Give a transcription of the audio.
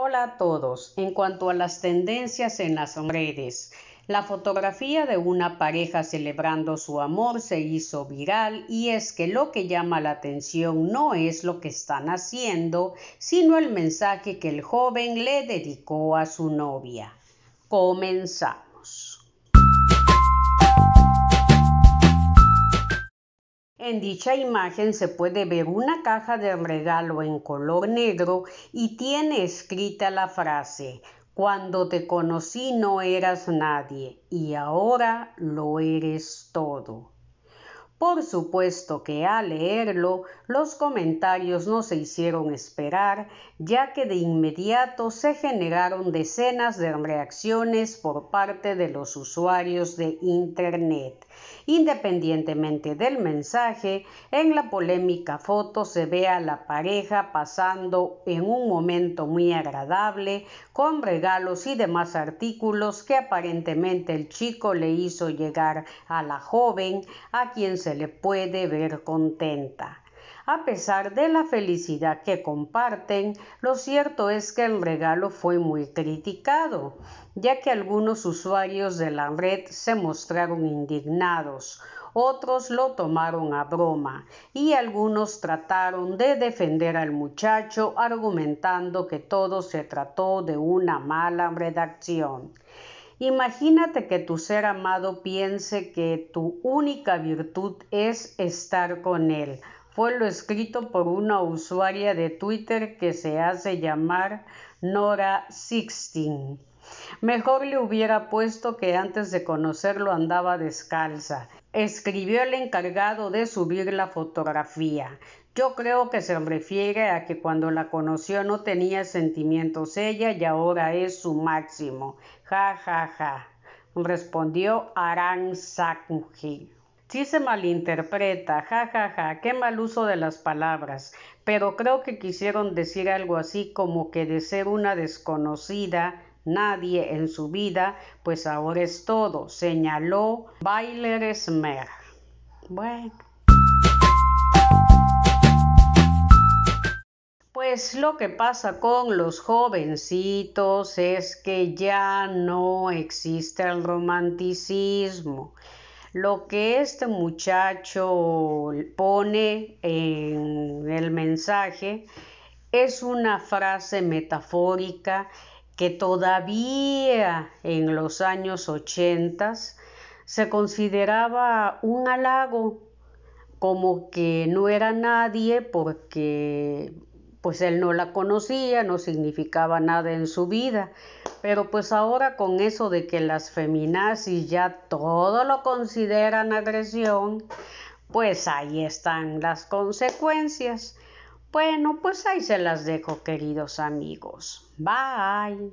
Hola a todos. En cuanto a las tendencias en las redes, la fotografía de una pareja celebrando su amor se hizo viral y es que lo que llama la atención no es lo que están haciendo, sino el mensaje que el joven le dedicó a su novia. Comenzamos. En dicha imagen se puede ver una caja de regalo en color negro y tiene escrita la frase Cuando te conocí no eras nadie y ahora lo eres todo. Por supuesto que al leerlo los comentarios no se hicieron esperar, ya que de inmediato se generaron decenas de reacciones por parte de los usuarios de Internet. Independientemente del mensaje, en la polémica foto se ve a la pareja pasando en un momento muy agradable con regalos y demás artículos que aparentemente el chico le hizo llegar a la joven, a quien se le puede ver contenta. A pesar de la felicidad que comparten, lo cierto es que el regalo fue muy criticado, ya que algunos usuarios de la red se mostraron indignados, otros lo tomaron a broma y algunos trataron de defender al muchacho argumentando que todo se trató de una mala redacción. Imagínate que tu ser amado piense que tu única virtud es estar con él. Fue lo escrito por una usuaria de Twitter que se hace llamar Nora Sixteen. Mejor le hubiera puesto que antes de conocerlo andaba descalza escribió el encargado de subir la fotografía. Yo creo que se refiere a que cuando la conoció no tenía sentimientos ella y ahora es su máximo. Ja, ja, ja, respondió Aran Si Sí se malinterpreta, ja, ja, ja, qué mal uso de las palabras, pero creo que quisieron decir algo así como que de ser una desconocida nadie en su vida, pues ahora es todo, señaló Bailer Smer. Bueno. Pues lo que pasa con los jovencitos es que ya no existe el romanticismo. Lo que este muchacho pone en el mensaje es una frase metafórica que todavía en los años 80 se consideraba un halago, como que no era nadie porque pues él no la conocía, no significaba nada en su vida. Pero pues ahora con eso de que las feminazis ya todo lo consideran agresión, pues ahí están las consecuencias. Bueno, pues ahí se las dejo, queridos amigos. Bye.